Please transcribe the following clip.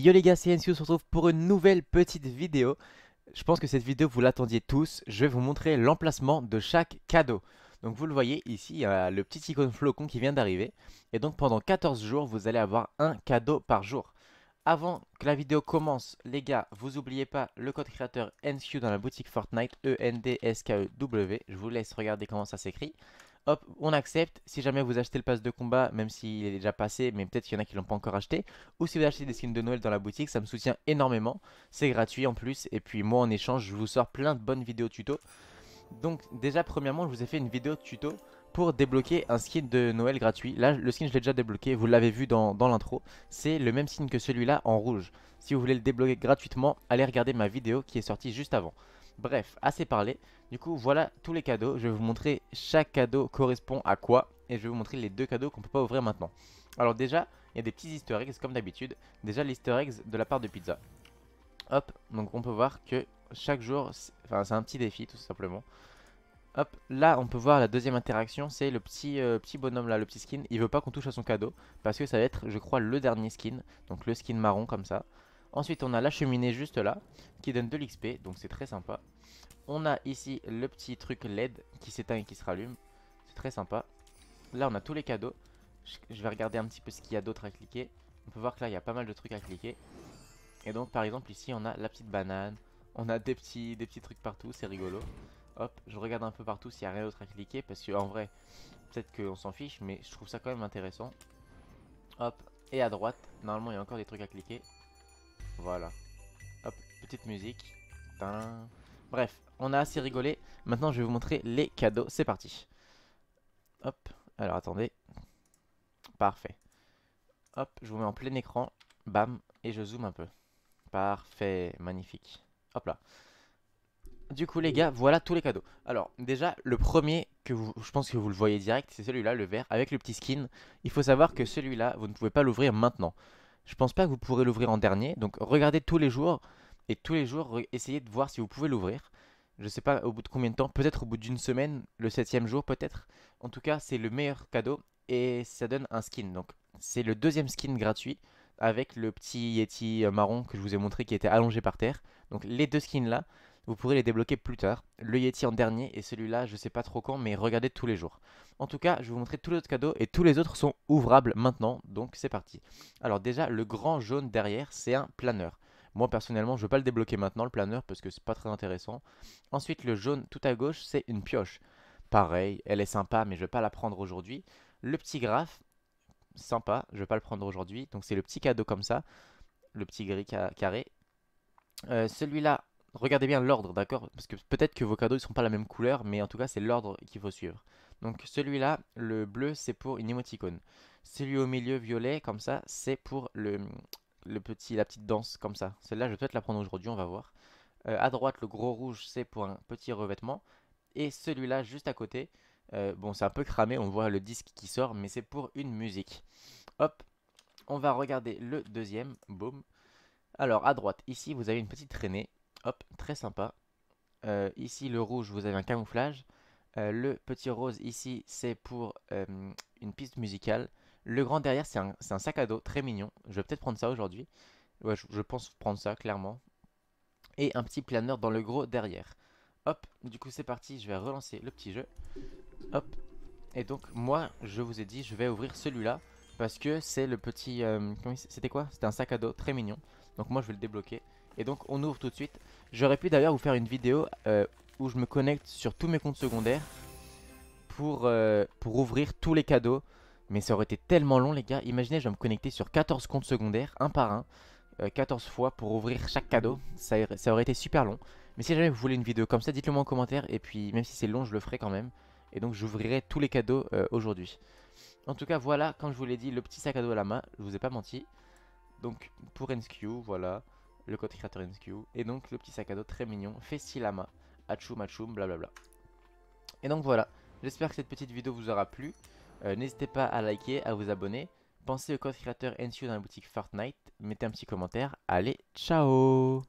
Yo les gars, c'est on se retrouve pour une nouvelle petite vidéo. Je pense que cette vidéo, vous l'attendiez tous. Je vais vous montrer l'emplacement de chaque cadeau. Donc vous le voyez ici, il y a le petit icône flocon qui vient d'arriver. Et donc pendant 14 jours, vous allez avoir un cadeau par jour. Avant que la vidéo commence, les gars, vous oubliez pas le code créateur ncu dans la boutique Fortnite, E-N-D-S-K-E-W. Je vous laisse regarder comment ça s'écrit. Hop, on accepte. Si jamais vous achetez le pass de combat, même s'il est déjà passé, mais peut-être qu'il y en a qui l'ont pas encore acheté. Ou si vous achetez des skins de Noël dans la boutique, ça me soutient énormément. C'est gratuit en plus. Et puis moi en échange, je vous sors plein de bonnes vidéos tuto. Donc déjà premièrement, je vous ai fait une vidéo tuto pour débloquer un skin de Noël gratuit. Là, le skin, je l'ai déjà débloqué, vous l'avez vu dans, dans l'intro. C'est le même skin que celui-là en rouge. Si vous voulez le débloquer gratuitement, allez regarder ma vidéo qui est sortie juste avant. Bref, assez parlé. Du coup, voilà tous les cadeaux. Je vais vous montrer chaque cadeau correspond à quoi. Et je vais vous montrer les deux cadeaux qu'on peut pas ouvrir maintenant. Alors déjà, il y a des petits easter eggs comme d'habitude. Déjà l'easter eggs de la part de Pizza. Hop, donc on peut voir que chaque jour, enfin c'est un petit défi tout simplement. Hop, là on peut voir la deuxième interaction, c'est le petit, euh, petit bonhomme là, le petit skin. Il veut pas qu'on touche à son cadeau parce que ça va être, je crois, le dernier skin. Donc le skin marron comme ça. Ensuite, on a la cheminée juste là, qui donne de l'XP, donc c'est très sympa. On a ici le petit truc LED qui s'éteint et qui se rallume. C'est très sympa. Là, on a tous les cadeaux. Je vais regarder un petit peu ce qu'il y a d'autre à cliquer. On peut voir que là, il y a pas mal de trucs à cliquer. Et donc, par exemple, ici, on a la petite banane. On a des petits, des petits trucs partout, c'est rigolo. Hop, je regarde un peu partout s'il n'y a rien d'autre à cliquer. Parce qu'en vrai, peut-être qu'on s'en fiche, mais je trouve ça quand même intéressant. Hop, et à droite, normalement, il y a encore des trucs à cliquer. Voilà. Hop, petite musique. Bref, on a assez rigolé. Maintenant, je vais vous montrer les cadeaux. C'est parti. Hop, alors attendez. Parfait. Hop, je vous mets en plein écran. Bam, et je zoome un peu. Parfait, magnifique. Hop là. Du coup, les gars, voilà tous les cadeaux. Alors, déjà, le premier que je pense que vous le voyez direct, c'est celui-là, le vert, avec le petit skin. Il faut savoir que celui-là, vous ne pouvez pas l'ouvrir maintenant je pense pas que vous pourrez l'ouvrir en dernier. Donc regardez tous les jours et tous les jours essayez de voir si vous pouvez l'ouvrir. Je sais pas au bout de combien de temps, peut-être au bout d'une semaine, le septième jour peut-être. En tout cas, c'est le meilleur cadeau et ça donne un skin. Donc c'est le deuxième skin gratuit avec le petit Yeti euh, marron que je vous ai montré qui était allongé par terre. Donc les deux skins là, vous pourrez les débloquer plus tard. Le Yeti en dernier et celui-là, je sais pas trop quand, mais regardez tous les jours. En tout cas, je vais vous montrer tous les autres cadeaux et tous les autres sont ouvrables maintenant, donc c'est parti. Alors déjà, le grand jaune derrière, c'est un planeur. Moi personnellement, je ne vais pas le débloquer maintenant, le planeur, parce que c'est pas très intéressant. Ensuite, le jaune tout à gauche, c'est une pioche. Pareil, elle est sympa, mais je ne vais pas la prendre aujourd'hui. Le petit graphe, sympa, je ne vais pas le prendre aujourd'hui. Donc c'est le petit cadeau comme ça, le petit gris carré. Euh, celui-là, regardez bien l'ordre, d'accord Parce que peut-être que vos cadeaux ne sont pas la même couleur, mais en tout cas, c'est l'ordre qu'il faut suivre. Donc celui-là, le bleu, c'est pour une émoticône. Celui au milieu, violet, comme ça, c'est pour le, petit, la petite danse, comme ça. Celle-là, je vais peut-être la prendre aujourd'hui, on va voir. Euh, à droite, le gros rouge, c'est pour un petit revêtement. Et celui-là, juste à côté, euh, bon, c'est un peu cramé, on voit le disque qui sort, mais c'est pour une musique. Hop, on va regarder le deuxième, boum. Alors, à droite, ici, vous avez une petite traînée Hop, très sympa. Euh, ici, le rouge, vous avez un camouflage. Euh, le petit rose ici, c'est pour euh, une piste musicale. Le grand derrière, c'est un, sac à dos très mignon. Je vais peut-être prendre ça aujourd'hui. je, je, pense prendre ça, clairement. Et un petit planeur dans le gros derrière. Hop, du coup, c'est parti. Je vais relancer le petit jeu. Hop. Et donc, moi, je vous ai dit, je vais ouvrir celui-là. Parce que c'est le petit... C'était quoi C'était un sac à dos très mignon. Donc moi, je vais le débloquer. Et donc on ouvre tout de suite. J'aurais pu d'ailleurs vous faire une vidéo euh, où je me connecte sur tous mes comptes secondaires pour, euh, pour ouvrir tous les cadeaux. Mais ça aurait été tellement long les gars. Imaginez, je vais me connecter sur 14 comptes secondaires, un par un, 14 euh, fois pour ouvrir chaque cadeau. Ça, ça aurait été super long. Mais si jamais vous voulez une vidéo comme ça, dites-le moi en commentaire. Et puis même si c'est long, je le ferai quand même. Et donc j'ouvrirai tous les cadeaux aujourd'hui. En tout cas, voilà, comme je vous l'ai dit, le petit sac à dos à la main, je vous ai pas menti. Donc pour NSQ, voilà le code créateur NQ et donc le petit sac à dos très mignon, Lama, Hachoum Hachoum, blablabla. Et donc voilà, j'espère que cette petite vidéo vous aura plu. Euh, n'hésitez pas à liker, à vous abonner. Pensez au code créateur NCU dans la boutique Fortnite. Mettez un petit commentaire. Allez, ciao